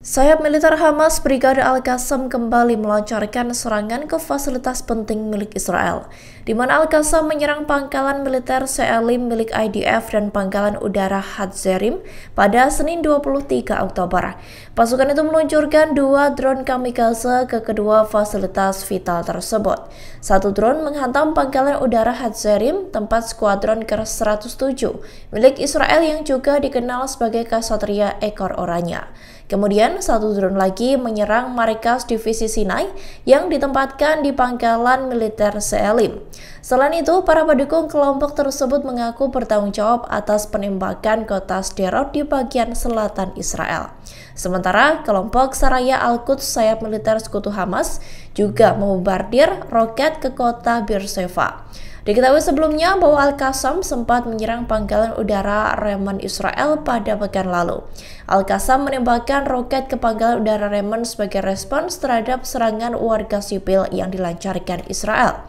Sayap militer Hamas Brigade Al-Qassam kembali melancarkan serangan ke fasilitas penting milik Israel, di mana Al-Qassam menyerang pangkalan militer Se'elim milik IDF dan pangkalan udara Hadzerim pada Senin 23 Oktober. Pasukan itu meluncurkan dua drone kamikaze ke kedua fasilitas vital tersebut. Satu drone menghantam pangkalan udara Hadzerim, tempat skuadron ke-107 milik Israel yang juga dikenal sebagai Kasatria Ekor oranya. Kemudian Kemudian satu drone lagi menyerang markas Divisi Sinai yang ditempatkan di pangkalan militer Selim. Selain itu, para pendukung kelompok tersebut mengaku bertanggung jawab atas penembakan kota Sderot di bagian selatan Israel. Sementara kelompok Saraya Al-Quds sayap militer sekutu Hamas juga membombardir roket ke kota Beersheba. Diketahui sebelumnya bahwa Al-Qassam sempat menyerang pangkalan udara Reman Israel pada pekan lalu. Al-Qassam menembakkan roket ke pangkalan udara Reman sebagai respons terhadap serangan warga sipil yang dilancarkan Israel.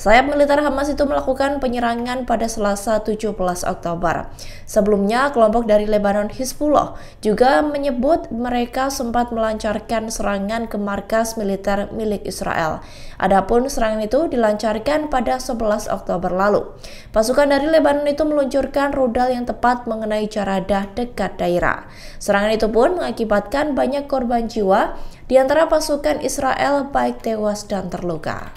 Sayap militer Hamas itu melakukan penyerangan pada Selasa 17 Oktober. Sebelumnya, kelompok dari Lebanon Hizbullah juga menyebut mereka sempat melancarkan serangan ke markas militer milik Israel. Adapun serangan itu dilancarkan pada 11 Oktober lalu. Pasukan dari Lebanon itu meluncurkan rudal yang tepat mengenai Jaradah dekat daerah. Serangan itu pun mengakibatkan banyak korban jiwa di antara pasukan Israel baik tewas dan terluka.